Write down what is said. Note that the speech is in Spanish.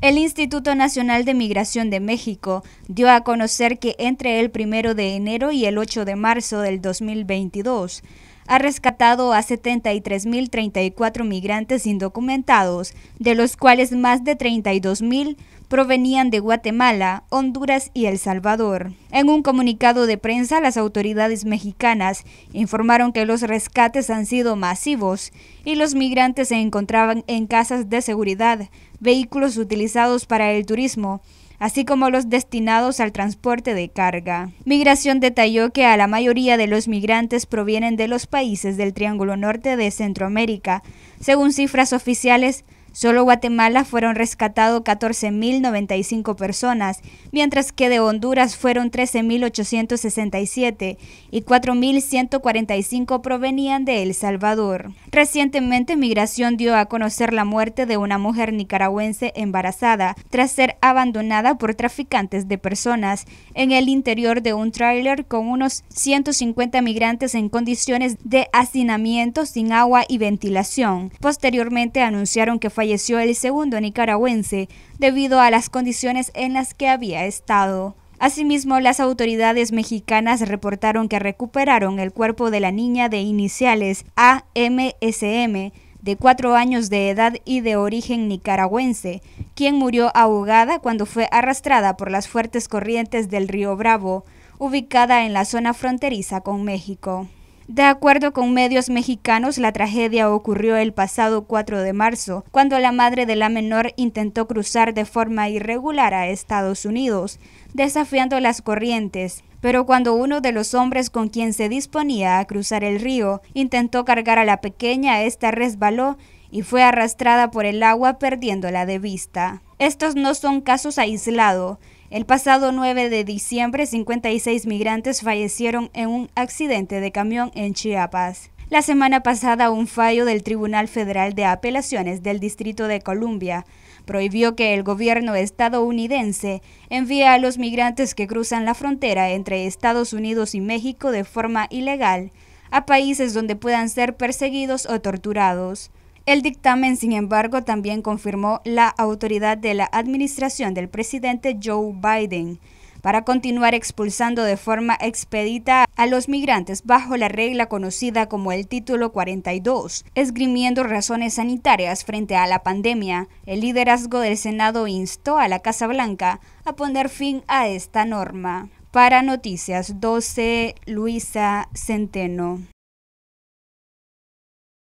El Instituto Nacional de Migración de México dio a conocer que entre el 1 de enero y el 8 de marzo del 2022 ha rescatado a 73.034 migrantes indocumentados, de los cuales más de 32.000 provenían de Guatemala, Honduras y El Salvador. En un comunicado de prensa, las autoridades mexicanas informaron que los rescates han sido masivos y los migrantes se encontraban en casas de seguridad, vehículos utilizados para el turismo, así como los destinados al transporte de carga. Migración detalló que a la mayoría de los migrantes provienen de los países del Triángulo Norte de Centroamérica. Según cifras oficiales, Solo Guatemala fueron rescatados 14.095 personas, mientras que de Honduras fueron 13.867 y 4.145 provenían de El Salvador. Recientemente, Migración dio a conocer la muerte de una mujer nicaragüense embarazada tras ser abandonada por traficantes de personas en el interior de un tráiler con unos 150 migrantes en condiciones de hacinamiento sin agua y ventilación. Posteriormente anunciaron que falleció el segundo nicaragüense debido a las condiciones en las que había estado. Asimismo, las autoridades mexicanas reportaron que recuperaron el cuerpo de la niña de iniciales AMSM de cuatro años de edad y de origen nicaragüense, quien murió ahogada cuando fue arrastrada por las fuertes corrientes del río Bravo, ubicada en la zona fronteriza con México. De acuerdo con medios mexicanos, la tragedia ocurrió el pasado 4 de marzo, cuando la madre de la menor intentó cruzar de forma irregular a Estados Unidos, desafiando las corrientes, pero cuando uno de los hombres con quien se disponía a cruzar el río intentó cargar a la pequeña, esta resbaló y fue arrastrada por el agua perdiéndola de vista. Estos no son casos aislados, el pasado 9 de diciembre, 56 migrantes fallecieron en un accidente de camión en Chiapas. La semana pasada, un fallo del Tribunal Federal de Apelaciones del Distrito de Columbia prohibió que el gobierno estadounidense envíe a los migrantes que cruzan la frontera entre Estados Unidos y México de forma ilegal a países donde puedan ser perseguidos o torturados. El dictamen, sin embargo, también confirmó la autoridad de la administración del presidente Joe Biden para continuar expulsando de forma expedita a los migrantes bajo la regla conocida como el título 42, esgrimiendo razones sanitarias frente a la pandemia. El liderazgo del Senado instó a la Casa Blanca a poner fin a esta norma. Para Noticias 12, Luisa Centeno.